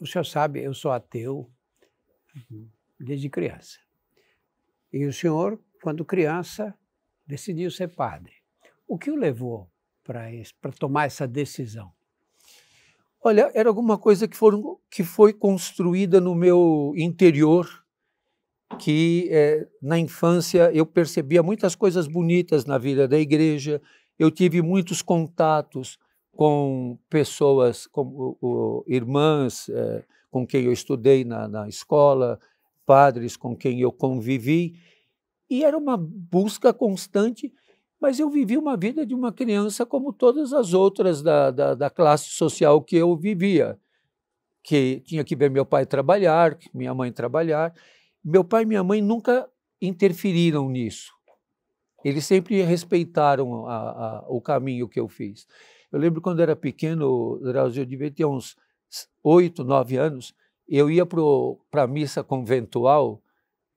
O senhor sabe, eu sou ateu desde criança. E o senhor, quando criança, decidiu ser padre. O que o levou para tomar essa decisão? Olha, era alguma coisa que, foram, que foi construída no meu interior, que é, na infância eu percebia muitas coisas bonitas na vida da igreja, eu tive muitos contatos, com pessoas, com, irmãs é, com quem eu estudei na, na escola, padres com quem eu convivi, e era uma busca constante mas eu vivi uma vida de uma criança como todas as outras da, da, da, classe social que eu vivia, que tinha que ver meu pai trabalhar, minha mãe trabalhar. Meu pai e minha mãe nunca interferiram nisso. Eles sempre respeitaram a, a, o caminho que eu fiz. Eu lembro quando era pequeno, Drauzio, eu devia ter uns oito, nove anos, eu ia para a missa conventual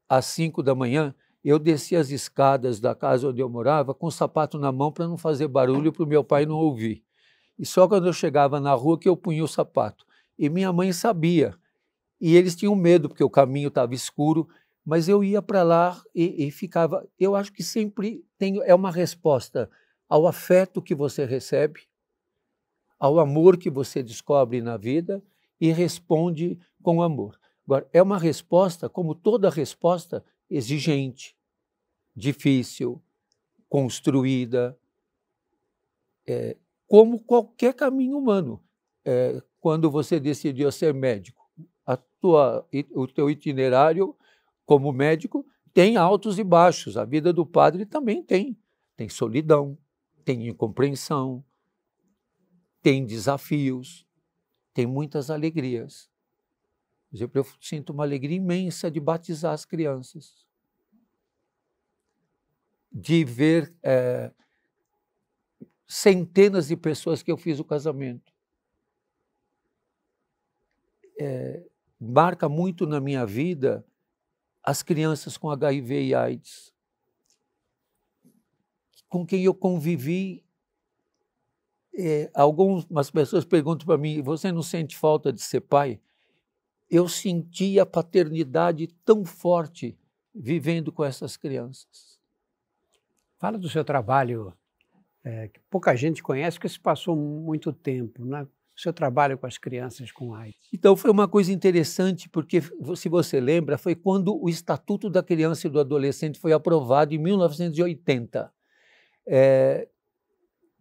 às cinco da manhã, eu descia as escadas da casa onde eu morava com o sapato na mão para não fazer barulho para o meu pai não ouvir. E só quando eu chegava na rua que eu punha o sapato. E minha mãe sabia. E eles tinham medo, porque o caminho estava escuro, mas eu ia para lá e, e, ficava. Eu acho que sempre tem, é uma resposta ao afeto que você recebe, ao amor que você descobre na vida e responde com amor. Agora, é uma resposta, como toda resposta, exigente, difícil, construída, é, como qualquer caminho humano. É, quando você decidiu ser médico, tua, o teu itinerário como médico tem altos e baixos. A vida do padre também tem. Tem solidão, tem incompreensão, tem desafios, tem muitas alegrias. Por exemplo, eu sinto uma alegria imensa de batizar as crianças, de ver é, centenas de pessoas que eu fiz o casamento. É, marca muito na minha vida as crianças com HIV e AIDS, com quem eu convivi é, algumas pessoas perguntam para mim: você não sente falta de ser pai? Eu senti a paternidade tão forte vivendo com essas crianças. Fala do seu trabalho, é, que pouca gente conhece, porque se passou muito tempo, né? O seu trabalho com as crianças com AIDS. Então, foi uma coisa interessante, porque, se você lembra, foi quando o Estatuto da Criança e do Adolescente foi aprovado em 1980. É,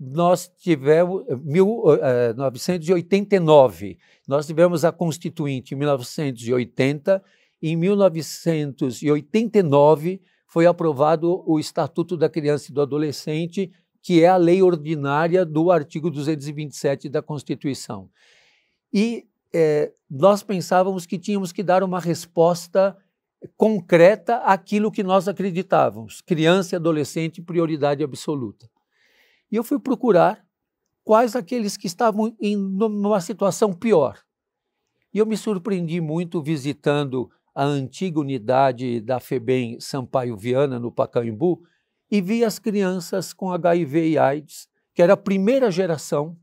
nós tivemos 1989, eh, eh, eh, nós tivemos a Constituinte em 1980 e em 1989 foi aprovado o Estatuto da Criança e do Adolescente, que é a lei ordinária do artigo 227 da Constituição. E é, nós pensávamos que tínhamos que dar uma resposta concreta àquilo que nós acreditávamos, criança e adolescente, prioridade absoluta. E eu fui procurar quais aqueles que estavam em numa situação pior. E eu me surpreendi muito visitando a antiga unidade da FEBEM Sampaio Viana, no Pacaembu, e vi as crianças com HIV e AIDS, que era a primeira geração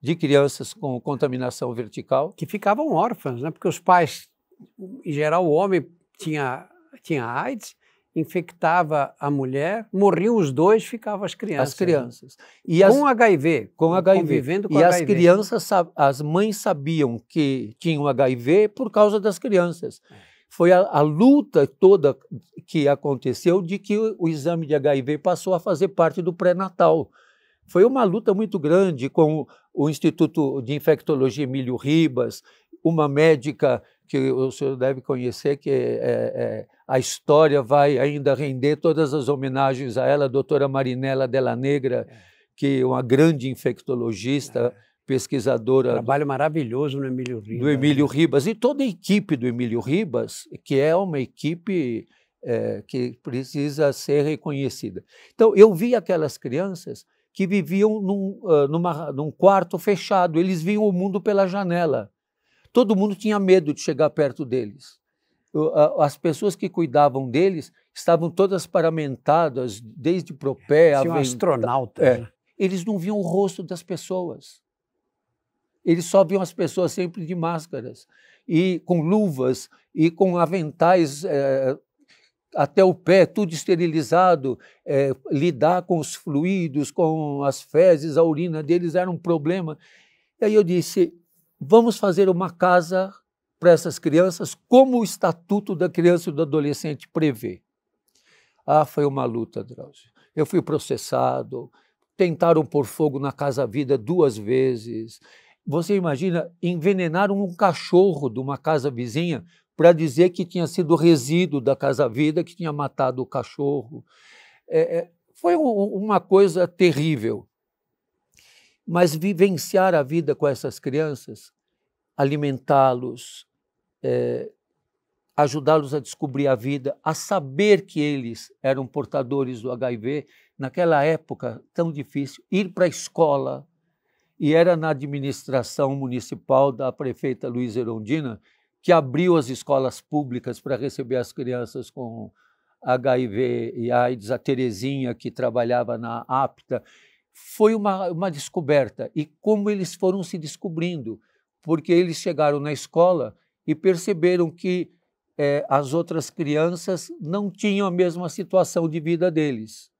de crianças com contaminação vertical. Que ficavam órfãs, né? porque os pais, em geral, o homem tinha, tinha AIDS infectava a mulher, morriam os dois, ficavam as crianças. As né? crianças. E com as, HIV. Com HIV. Convivendo com e HIV. as crianças, as mães sabiam que tinham HIV por causa das crianças. É. Foi a, a luta toda que aconteceu de que o, o exame de HIV passou a fazer parte do pré-natal. Foi uma luta muito grande com o, o Instituto de Infectologia Emílio Ribas, uma médica que o senhor deve conhecer, que é, é, a história vai ainda render todas as homenagens a ela, a doutora Marinela Della Negra, é. que é uma grande infectologista, é. pesquisadora. Trabalho do, maravilhoso no Emílio Ribas. Do Emílio né? Ribas. E toda a equipe do Emílio Ribas, que é uma equipe é, que precisa ser reconhecida. Então, eu vi aquelas crianças que viviam num, uh, numa, num quarto fechado, eles viam o mundo pela janela. Todo mundo tinha medo de chegar perto deles. As pessoas que cuidavam deles estavam todas paramentadas, desde propé a. Tinha um astronauta. É. Né? Eles não viam o rosto das pessoas. Eles só viam as pessoas sempre de máscaras, e com luvas, e com aventais é, até o pé, tudo esterilizado, é, lidar com os fluidos, com as fezes, a urina deles era um problema. E aí eu disse: vamos fazer uma casa para essas crianças, como o Estatuto da Criança e do Adolescente prevê. Ah, foi uma luta, Drauzio. Eu fui processado, tentaram pôr fogo na Casa Vida duas vezes. Você imagina, envenenaram um cachorro de uma casa vizinha para dizer que tinha sido resíduo da Casa Vida que tinha matado o cachorro. É, é foi uma coisa terrível. Mas vivenciar a vida com essas crianças, alimentá-los, é, ajudá-los a descobrir a vida, a saber que eles eram portadores do HIV, naquela época tão difícil, ir para a escola, e era na administração municipal da prefeita Luiz Erondina que abriu as escolas públicas para receber as crianças com HIV e AIDS, a Terezinha, que trabalhava na APTA foi uma, uma descoberta e como eles foram se descobrindo, porque eles chegaram na escola e perceberam que é, as outras crianças não tinham a mesma situação de vida deles.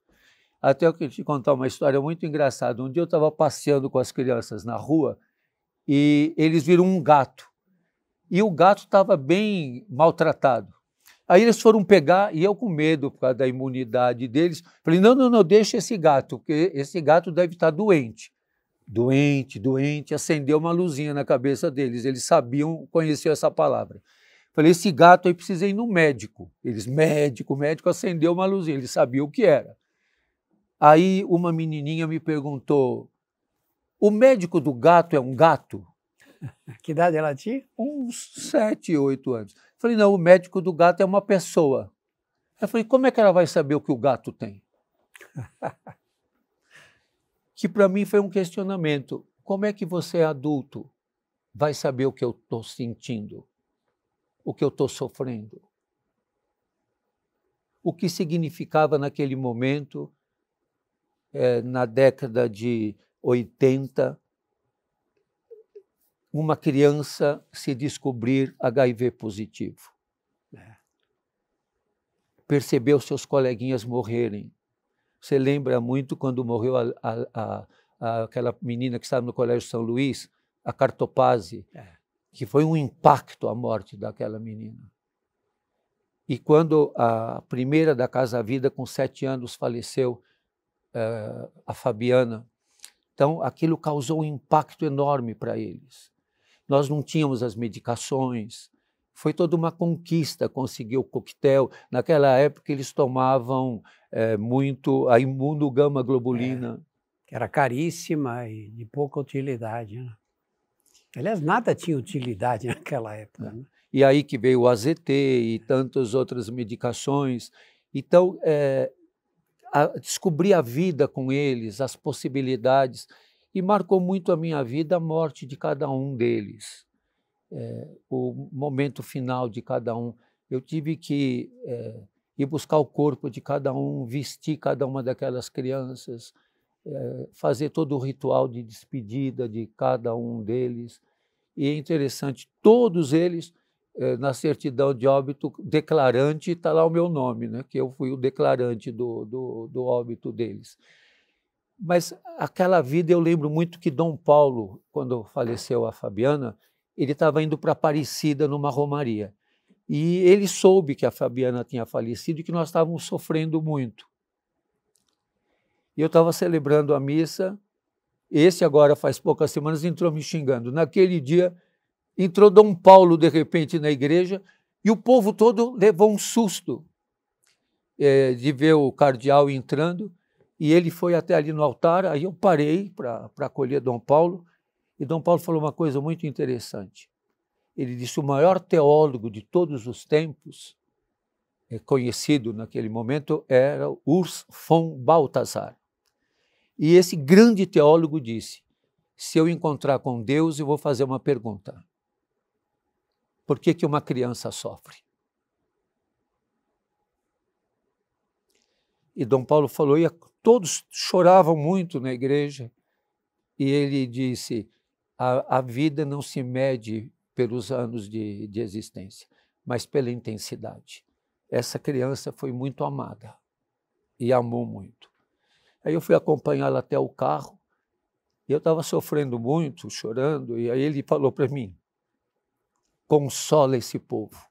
Até eu te contar uma história muito engraçada. Um dia eu estava passeando com as crianças na rua e eles viram um gato. E o gato estava bem maltratado. Aí eles foram pegar, e eu com medo por causa da imunidade deles, falei: não, não, não, deixa esse gato, porque esse gato deve estar tá doente. Doente, doente, acendeu uma luzinha na cabeça deles. Eles sabiam, conheciam essa palavra. Falei: esse gato aí precisa ir no médico. Eles, médico, médico, acendeu uma luzinha, eles sabiam o que era. Aí uma menininha me perguntou: o médico do gato é um gato? Que idade ela tinha? Uns sete, oito anos. Falei, não, o médico do gato é uma pessoa. Eu falei, como é que ela vai saber o que o gato tem? que para mim foi um questionamento. Como é que você, é adulto, vai saber o que eu estou sentindo? O que eu estou sofrendo? O que significava naquele momento, é, na década de 80, uma criança se descobrir HIV positivo. É. Percebeu seus coleguinhas morrerem. Você lembra muito quando morreu a, a, a, aquela menina que estava no Colégio São Luís, a Cartopase, é. que foi um impacto a morte daquela menina. E quando a primeira da Casa Vida, com sete anos, faleceu, é, a Fabiana, então, aquilo causou um impacto enorme para eles nós não tínhamos as medicações. Foi toda uma conquista conseguir o coquetel. Naquela época, eles tomavam é, muito a imunogama globulina. É, era caríssima e de pouca utilidade. Né? Aliás, nada tinha utilidade naquela época. É. Né? E aí que veio o AZT e tantas outras medicações. Então, é, a, a vida com eles, as possibilidades e marcou muito a minha vida a morte de cada um deles, é, o momento final de cada um. Eu tive que é, ir buscar o corpo de cada um, vestir cada uma daquelas crianças, é, fazer todo o ritual de despedida de cada um deles. E é interessante, todos eles, é, na certidão de óbito, declarante, está lá o meu nome, né? que eu fui o declarante do, do, do óbito deles. Mas aquela vida eu lembro muito que Dom Paulo, quando faleceu a Fabiana, ele estava indo para Aparecida numa romaria. E ele soube que a Fabiana tinha falecido e que nós estávamos sofrendo muito. E eu estava celebrando a missa. Esse agora faz poucas semanas entrou me xingando. Naquele dia entrou Dom Paulo de repente na igreja e o povo todo levou um susto é, de ver o cardeal entrando e ele foi até ali no altar, aí eu parei para acolher Dom Paulo, e Dom Paulo falou uma coisa muito interessante. Ele disse: o maior teólogo de todos os tempos, é conhecido naquele momento, era Urs von Balthasar. E esse grande teólogo disse: se eu encontrar com Deus, eu vou fazer uma pergunta. Por que, que uma criança sofre? E Dom Paulo falou: e todos choravam muito na igreja. E ele disse: a, a vida não se mede pelos anos de, de existência, mas pela intensidade. Essa criança foi muito amada e amou muito. Aí eu fui acompanhá-la até o carro e eu estava sofrendo muito, chorando, e aí ele falou para mim: consola esse povo.